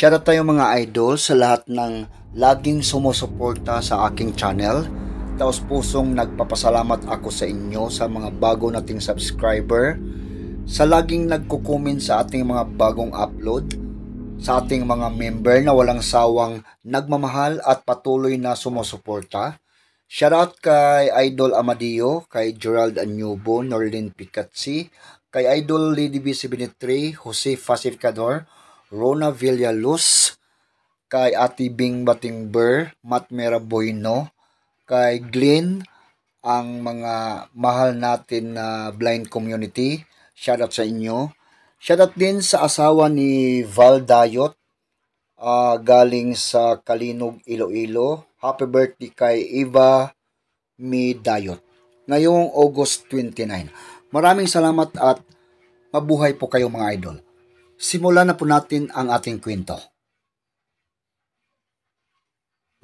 Shoutout tayo mga idol sa lahat ng laging sumusuporta sa aking channel. Taos pusong nagpapasalamat ako sa inyo sa mga bago nating subscriber, sa laging nagko-comment sa ating mga bagong upload, sa ating mga member na walang sawang nagmamahal at patuloy na sumusuporta. Shoutout kay Idol Amadio, kay Gerald Anyubo, Norlin Picatsi, kay Idol Lady B73, Jose Facificador, Rona Villaluz, kay Ati Bing Batingber, Matt Meraboyno, kay Glenn, ang mga mahal natin na blind community. Shoutout sa inyo. Shoutout din sa asawa ni Val Dayot, uh, galing sa Kalinog, Iloilo. Happy birthday kay Eva Mi Dayot. Ngayong August 29. Maraming salamat at mabuhay po kayo mga idol. Simulan na po natin ang ating kwento.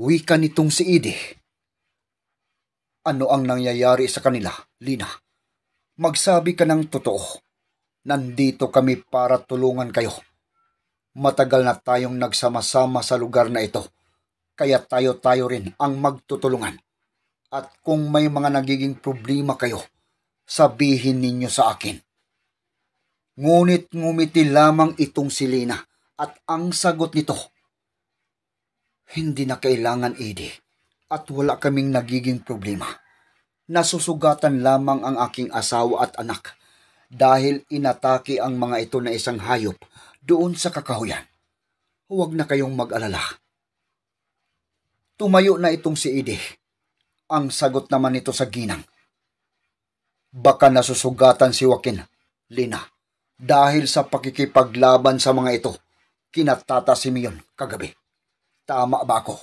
Wika nitong si Edie. Ano ang nangyayari sa kanila, Lina? Magsabi ka ng totoo. Nandito kami para tulungan kayo. Matagal na tayong nagsama-sama sa lugar na ito, kaya tayo-tayo rin ang magtutulungan. At kung may mga nagiging problema kayo, sabihin ninyo sa akin Ngunit ngumiti lamang itong si Lina at ang sagot nito, Hindi na kailangan, Eddie, at wala kaming nagiging problema. Nasusugatan lamang ang aking asawa at anak dahil inatake ang mga ito na isang hayop doon sa kakahuyan. Huwag na kayong mag-alala. Tumayo na itong si Eddie. Ang sagot naman nito sa ginang. Baka nasusugatan si Joaquin, Lina dahil sa pakikipaglaban sa mga ito kina Tata Simeon kagabi. Tama ba ako?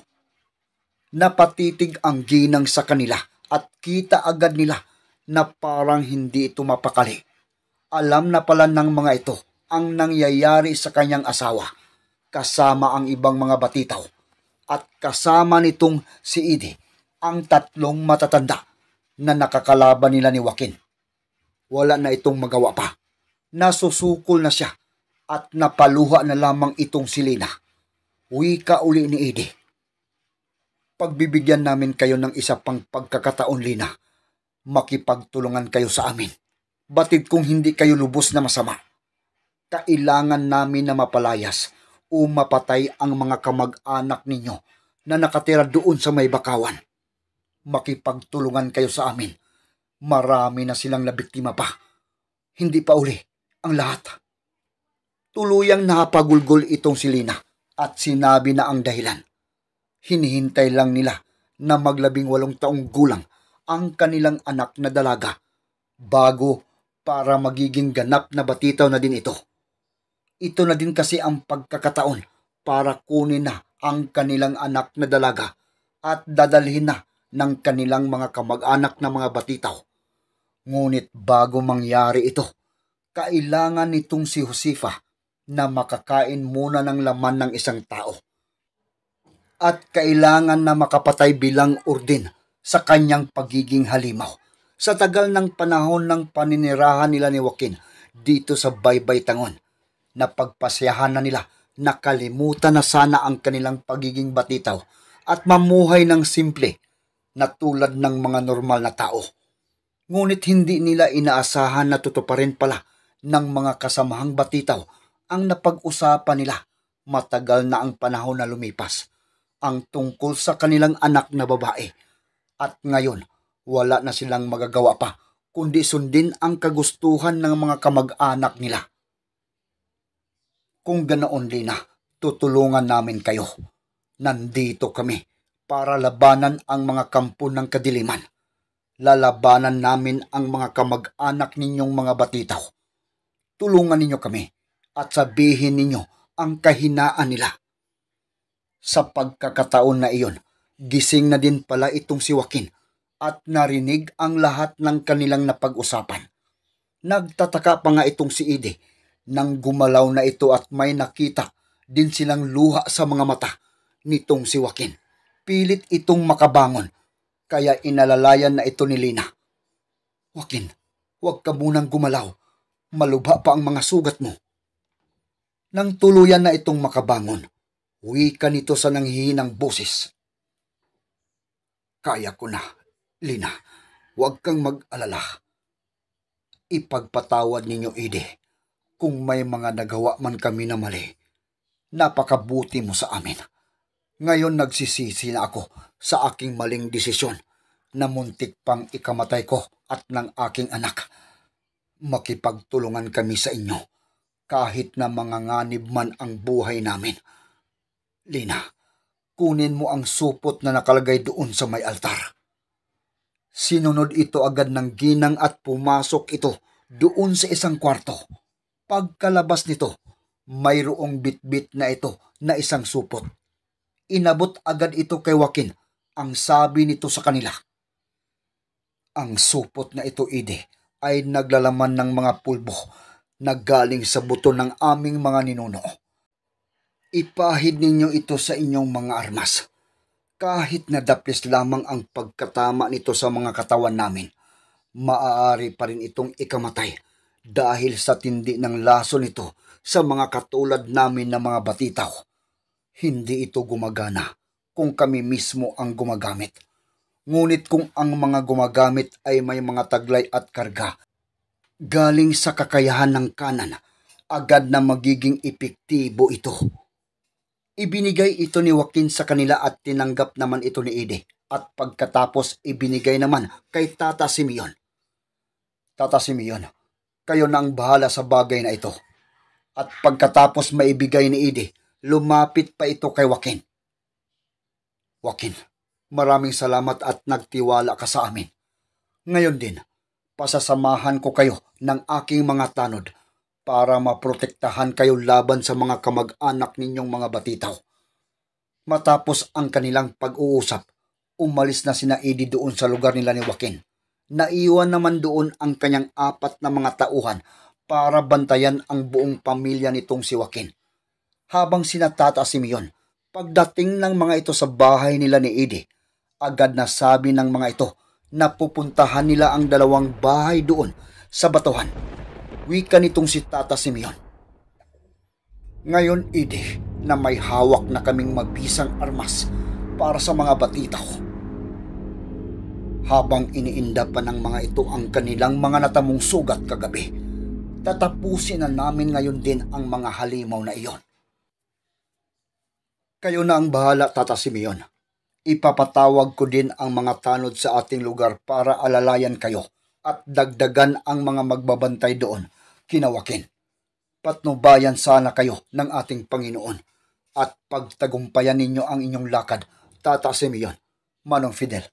Napatitig ang ginang sa kanila at kita agad nila na parang hindi ito mapakali. Alam na pala ng mga ito ang nangyayari sa kanyang asawa kasama ang ibang mga batitaw at kasama nitong si Idi ang tatlong matatanda na nakakalaban nila ni Joaquin. Wala na itong magawa pa nasusukol na siya at napaluha na lamang itong si Lina. Uwi ka uli ni Eddie. Pagbibigyan namin kayo ng isa pang pagkakataon, Lina. Makipagtulungan kayo sa amin. Batid kung hindi kayo lubos na masama. Kailangan namin na mapalayas o mapatay ang mga kamag-anak ninyo na nakatira doon sa may bakawan. Makipagtulungan kayo sa amin. Marami na silang nabiktima pa. Hindi pa uli ang lahat. Tuluyang napagulgol itong si Lina at sinabi na ang dahilan. Hinihintay lang nila na maglabing walong taong gulang ang kanilang anak na dalaga bago para magiging ganap na batitaw na din ito. Ito na din kasi ang pagkakataon para kunin na ang kanilang anak na dalaga at dadalhin na ng kanilang mga kamag-anak na mga batitaw. Ngunit bago mangyari ito, kailangan nitong si Josefa na makakain muna ng laman ng isang tao. At kailangan na makapatay bilang ordin sa kanyang pagiging halimaw. Sa tagal ng panahon ng paninirahan nila ni Joaquin dito sa Baybay Tangon, napagpasyahan na nila nakalimutan na sana ang kanilang pagiging batitaw at mamuhay ng simple na tulad ng mga normal na tao. Ngunit hindi nila inaasahan na totoo pa rin pala ng mga kasamahang batitaw ang napag-usapan nila matagal na ang panahon na lumipas ang tungkol sa kanilang anak na babae. At ngayon, wala na silang magagawa pa kundi sundin ang kagustuhan ng mga kamag-anak nila. Kung ganoon din na, tutulungan namin kayo. Nandito kami para labanan ang mga kampo ng kadiliman. Lalabanan namin ang mga kamag-anak ninyong mga batitaw tulungan ninyo kami at sabihin ninyo ang kahinaan nila. Sa pagkakataon na iyon, gising na din pala itong si Joaquin at narinig ang lahat ng kanilang napag-usapan. Nagtataka pa nga itong si Ide nang gumalaw na ito at may nakita din silang luha sa mga mata nitong si Joaquin. Pilit itong makabangon kaya inalalayan na ito ni Lina. Joaquin, huwag ka munang gumalaw malubha pa ang mga sugat mo. Nang tuluyan na itong makabangon, ka nito sa nanghihinang boses. Kaya ko na, Lina. Huwag kang mag-alala. Ipagpatawad ninyo, Ide, kung may mga nagawa man kami na mali. Napakabuti mo sa amin. Ngayon nagsisisi na ako sa aking maling desisyon na muntik pang ikamatay ko at ng aking anak makipagtulungan kami sa inyo kahit na manganganib man ang buhay namin. Lina, kunin mo ang supot na nakalagay doon sa may altar. Sinunod ito agad ng ginang at pumasok ito doon sa isang kwarto. Pagkalabas nito, mayroong bitbit na ito na isang supot. Inabot agad ito kay Joaquin ang sabi nito sa kanila. Ang supot na ito, Ide, ay naglalaman ng mga pulbo na galing sa buto ng aming mga ninuno. Ipahid ninyo ito sa inyong mga armas. Kahit na dapis lamang ang pagkatama nito sa mga katawan namin, maaari pa rin itong ikamatay dahil sa tindi ng laso nito sa mga katulad namin na mga batitaw. Hindi ito gumagana kung kami mismo ang gumagamit Ngunit kung ang mga gumagamit ay may mga taglay at karga, galing sa kakayahan ng kanan, agad na magiging epektibo ito. Ibinigay ito ni Joaquin sa kanila at tinanggap naman ito ni Ede at pagkatapos ibinigay naman kay Tata Simeon. Tata Simeon, kayo na ang bahala sa bagay na ito. At pagkatapos maibigay ni Ide, lumapit pa ito kay Joaquin. Joaquin, Maraming salamat at nagtiwala ka sa amin. Ngayon din, pasasamahan ko kayo ng aking mga tanod para maprotektahan kayo laban sa mga kamag-anak ninyong mga batitaw. Matapos ang kanilang pag-uusap, umalis na sina Eddie doon sa lugar nila ni Joaquin. Naiwan naman doon ang kanyang apat na mga tauhan para bantayan ang buong pamilya nitong si Joaquin. Habang sinatata si Mion, pagdating ng mga ito sa bahay nila ni Eddie, Agad na sabi ng mga ito na pupuntahan nila ang dalawang bahay doon sa batuhan. Wika nitong si Tata Simeon. Ngayon, Ide, na may hawak na kaming mabisang armas para sa mga batita ko. Habang iniinda pa ng mga ito ang kanilang mga natamong sugat kagabi, tatapusin na namin ngayon din ang mga halimaw na iyon. Kayo na ang bahala, Tata Simeon. Ipapatawag ko din ang mga tanod sa ating lugar para alalayan kayo at dagdagan ang mga magbabantay doon, kinawakin. Patnubayan sana kayo ng ating Panginoon at pagtagumpayan ninyo ang inyong lakad, Tata Simeon, Manong Fidel,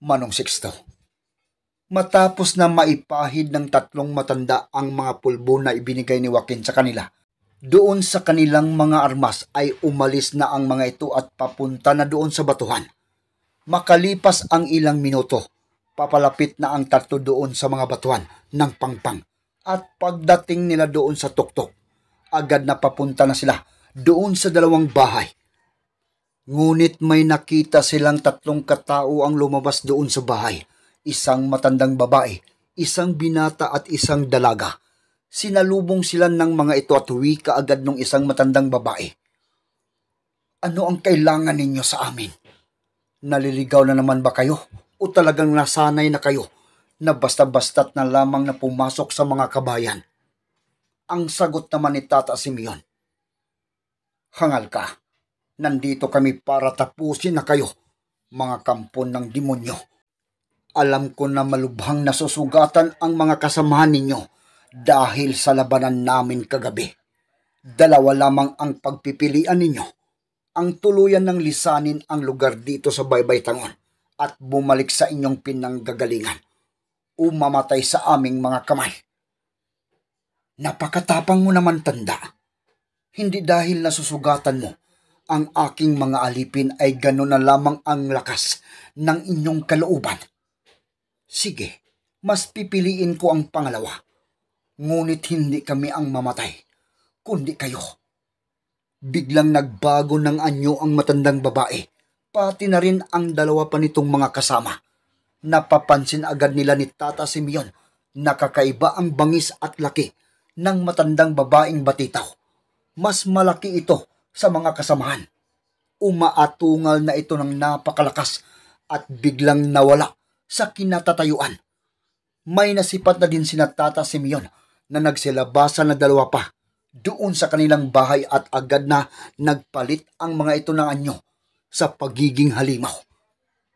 Manong Sixto. Matapos na maipahid ng tatlong matanda ang mga pulbo na ibinigay ni Joaquin sa kanila, doon sa kanilang mga armas ay umalis na ang mga ito at papunta na doon sa batuhan. Makalipas ang ilang minuto, papalapit na ang tatlo doon sa mga batuhan ng pangpang. At pagdating nila doon sa tuktok, agad na papunta na sila doon sa dalawang bahay. Ngunit may nakita silang tatlong katao ang lumabas doon sa bahay. Isang matandang babae, isang binata at isang dalaga. Sinalubong sila ng mga ito at huwi kaagad ng isang matandang babae. Ano ang kailangan ninyo sa amin? Naliligaw na naman ba kayo? O talagang nasanay na kayo na basta-basta't na lamang na pumasok sa mga kabayan? Ang sagot naman ni Tata Simeon, Hangal ka, nandito kami para tapusin na kayo, mga kampon ng demonyo. Alam ko na malubhang nasusugatan ang mga kasamahan ninyo dahil sa labanan namin kagabi, dalawa lamang ang pagpipilian ninyo. Ang tuluyan ng lisanin ang lugar dito sa Baybay Tangon at bumalik sa inyong pinanggagalingan. Umamatay sa aming mga kamay. Napakatapang mo naman tanda. Hindi dahil nasusugatan mo, ang aking mga alipin ay gano'n na lamang ang lakas ng inyong kalooban. Sige, mas pipiliin ko ang pangalawa Ngunit hindi kami ang mamatay, kundi kayo. Biglang nagbago ng anyo ang matandang babae, pati na rin ang dalawa pa nitong mga kasama. Napapansin agad nila ni Tata Simeon na kakaiba ang bangis at laki ng matandang babaeng batitaw. Mas malaki ito sa mga kasamahan. Umaatungal na ito ng napakalakas at biglang nawala sa kinatatayuan. May nasipat na din si Tata Simeon na nagsilabasa na dalawa pa doon sa kanilang bahay at agad na nagpalit ang mga ito ng anyo sa pagiging halimaw.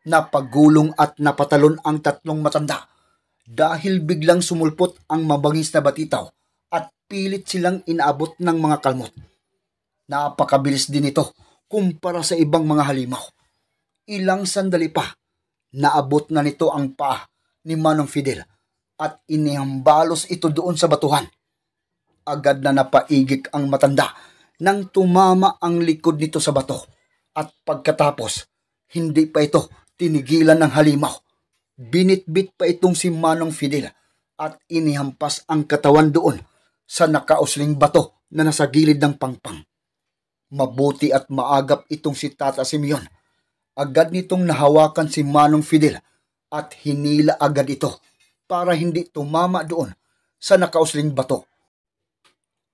Napagulong at napatalon ang tatlong matanda dahil biglang sumulpot ang mabangis na batitaw at pilit silang inaabot ng mga kalmot. Napakabilis din ito kumpara sa ibang mga halimaw. Ilang sandali pa, naabot na nito ang paa ni Manong Fidel at inihambalos ito doon sa batuhan. Agad na napaigik ang matanda nang tumama ang likod nito sa bato at pagkatapos hindi pa ito tinigilan ng halimaw. Binitbit pa itong si Manong Fidel at inihampas ang katawan doon sa nakausling bato na nasa gilid ng pangpang. Mabuti at maagap itong si Tata Simeon. Agad nitong nahawakan si Manong Fidel at hinila agad ito para hindi tumama doon sa nakausling bato.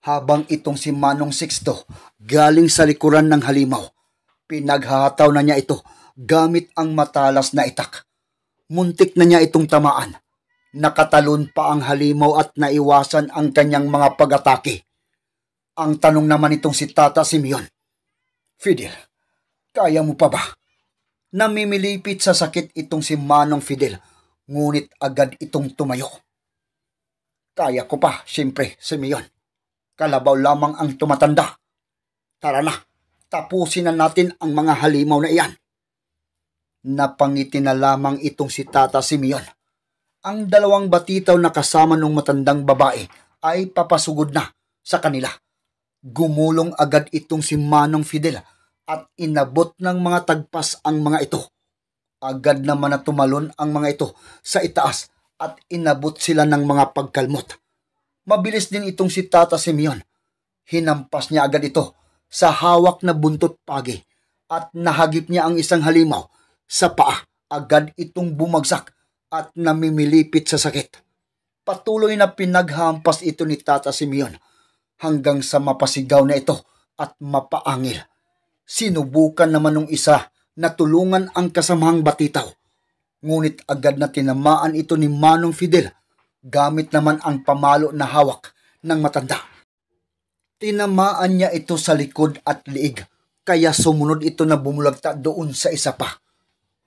Habang itong si Manong Sixto galing sa likuran ng halimaw, pinaghahataw na niya ito gamit ang matalas na itak. Muntik na niya itong tamaan. Nakatalon pa ang halimaw at naiwasan ang kanyang mga pag-atake. Ang tanong naman itong si Tata Simeon, Fidel, kaya mo pa ba? Namimilipit sa sakit itong si Manong Fidel Ngunit agad itong tumayo. Kaya ko pa, siyempre, Simeon. Kalabaw lamang ang tumatanda. Tara na, tapusin na natin ang mga halimaw na iyan. Napangiti na lamang itong si Tata Simeon. Ang dalawang batitaw na kasama ng matandang babae ay papasugod na sa kanila. Gumulong agad itong si Manong Fidel at inabot ng mga tagpas ang mga ito Agad naman na tumalon ang mga ito sa itaas at inabot sila ng mga pagkalmot. Mabilis din itong si Tata Simeon. Hinampas niya agad ito sa hawak na buntot pagi at nahagip niya ang isang halimaw sa paa. Agad itong bumagsak at namimilipit sa sakit. Patuloy na pinaghampas ito ni Tata Simeon hanggang sa mapasigaw na ito at mapaangil. Sinubukan naman ng isa natulungan ang kasamahang batitaw. Ngunit agad na tinamaan ito ni Manong Fidel gamit naman ang pamalo na hawak ng matanda. Tinamaan niya ito sa likod at liig kaya sumunod ito na bumulagta doon sa isa pa.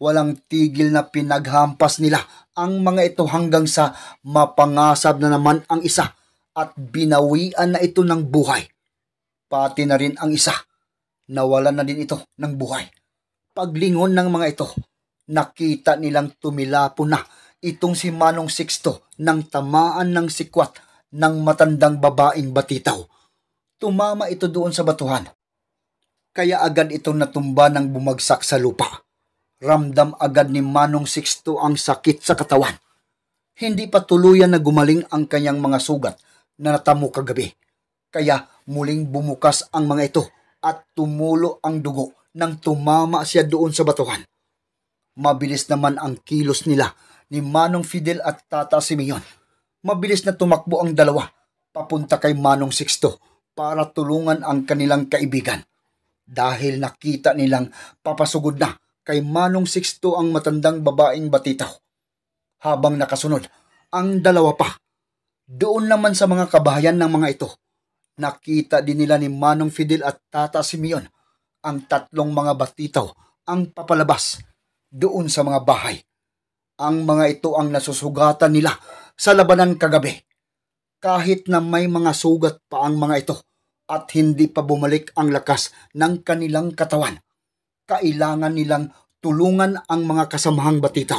Walang tigil na pinaghampas nila ang mga ito hanggang sa mapangasab na naman ang isa at binawian na ito ng buhay. Pati na rin ang isa. Nawalan na din ito ng buhay. Paglingon ng mga ito, nakita nilang tumilapo na itong si Manong Sixto nang tamaan ng sikwat ng matandang babaeng batitaw. Tumama ito doon sa batuhan. Kaya agad itong natumba ng bumagsak sa lupa. Ramdam agad ni Manong Sixto ang sakit sa katawan. Hindi pa tuluyan na gumaling ang kanyang mga sugat na natamo kagabi. Kaya muling bumukas ang mga ito at tumulo ang dugo nang tumama siya doon sa batuhan. Mabilis naman ang kilos nila ni Manong Fidel at Tata Simeon. Mabilis na tumakbo ang dalawa papunta kay Manong Sixto para tulungan ang kanilang kaibigan. Dahil nakita nilang papasugod na kay Manong Sixto ang matandang babaeng batitaw. Habang nakasunod, ang dalawa pa. Doon naman sa mga kabahayan ng mga ito, nakita din nila ni Manong Fidel at Tata Simeon ang tatlong mga batitaw ang papalabas doon sa mga bahay. Ang mga ito ang nasusugatan nila sa labanan kagabi. Kahit na may mga sugat pa ang mga ito at hindi pa bumalik ang lakas ng kanilang katawan, kailangan nilang tulungan ang mga kasamahang batito.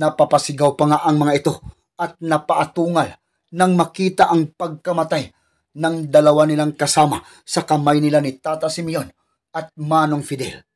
Napapasigaw pa nga ang mga ito at napaatungal nang makita ang pagkamatay ng dalawa nilang kasama sa kamay nila ni Tata Simeon at Manong Fidel.